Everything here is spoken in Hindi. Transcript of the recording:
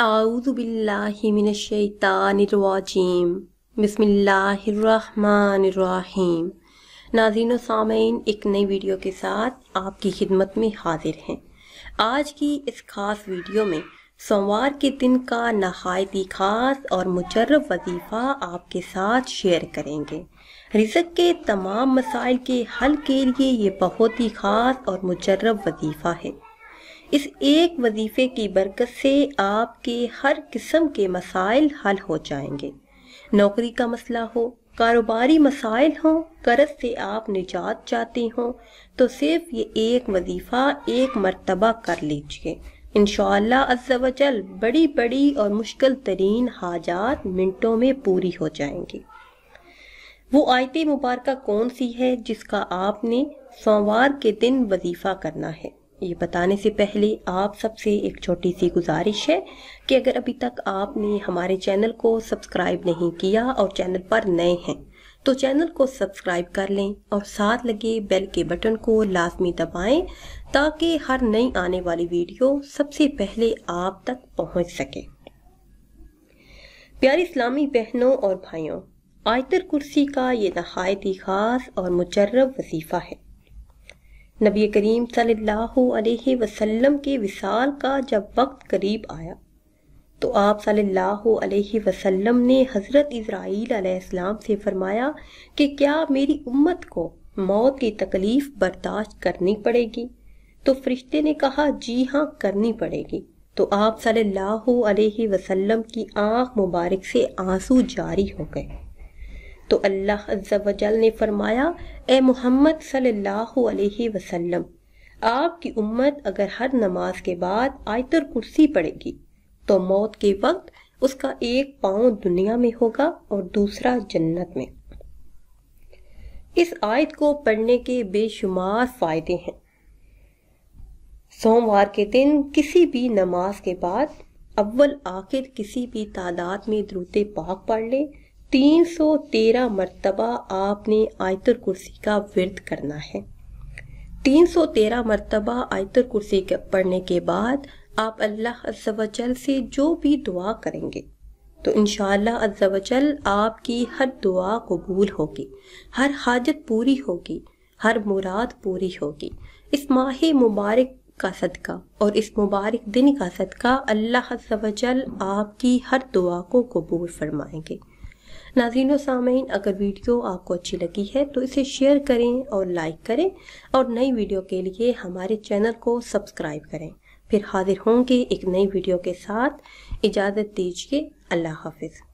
आउज़बिल्लिमिनशैतानरवाजीम बसमीम नाजीन सामीन एक नई वीडियो के साथ आपकी खिदमत में हाजिर हैं आज की इस खास वीडियो में सोमवार के दिन का नहायत ही खास और मुजरब वजीफ़ा आपके साथ शेयर करेंगे रिजक के तमाम मसाइल के हल के लिए ये बहुत ही खास और मुजरब वजीफ़ा है इस एक वजीफ़े की बरकत से आपके हर किस्म के मसाइल हल हो जाएंगे नौकरी का मसला हो कारोबारी मसाइल हो कर्ज से आप निजात चाहते हों तो सिर्फ ये एक वजीफ़ा एक मरतबा कर लीजिए इन बड़ी बड़ी और मुश्किल तरीन हाजात मिनटों में पूरी हो जाएंगी वो आयत मुबारक कौन सी है जिसका आपने सोमवार के दिन वजीफ़ा करना है ये बताने से पहले आप सबसे एक छोटी सी गुजारिश है कि अगर अभी तक आपने हमारे चैनल को सब्सक्राइब नहीं किया और चैनल पर नए हैं तो चैनल को सब्सक्राइब कर लें और साथ लगे बेल के बटन को लाजमी दबाएं ताकि हर नई आने वाली वीडियो सबसे पहले आप तक पहुंच सके प्यारे इस्लामी बहनों और भाइयों आयतर कुर्सी का ये नहायत ही खास और मुचर्रब वजीफ़ा है नबी करीम सल्लल्लाहु अलैहि वसल्लम के विसाल का जब वक्त करीब आया तो आप सल्लल्लाहु अलैहि वसल्लम ने हज़रत इज़राइल अलैहिस्सलाम से फरमाया कि क्या मेरी उम्मत को मौत की तकलीफ़ बर्दाश्त करनी पड़ेगी तो फरिश्ते ने कहा जी हाँ करनी पड़ेगी तो आप सल्लल्लाहु अलैहि वसल्लम की आँख मुबारक से आंसू जारी हो गए तो अल्लाह अज्जावजल ने फरमाया ए मोहम्मद सल्लल्लाहु अलैहि वसल्लम आपकी उम्मत अगर हर नमाज के बाद आयतर कुर्सी पड़ेगी तो मौत के वक्त उसका एक पांव दुनिया में होगा और दूसरा जन्नत में इस आयत को पढ़ने के बेशुमार फायदे हैं सोमवार के दिन किसी भी नमाज के बाद अव्वल आखिर किसी भी तादाद में द्रुते पाक पढ़ लें 313 मरतबा आपने आयतर कुर्सी का विरद करना है 313 मरतबा आयतर कुर्सी के पढ़ने के बाद आप अल्लाह अज्जल से जो भी दुआ करेंगे तो इन आपकी हर दुआ कबूल होगी हर हाजत पूरी होगी हर मुराद पूरी होगी इस माह मुबारक का सदका और इस मुबारक दिन का सदका अल्लाह आपकी हर दुआ को कबूल फरमाएंगे नाजीन सामीन अगर वीडियो आपको अच्छी लगी है तो इसे शेयर करें और लाइक करें और नई वीडियो के लिए हमारे चैनल को सब्सक्राइब करें फिर हाजिर होंगे एक नई वीडियो के साथ इजाज़त दीजिए अल्लाह हाफिज़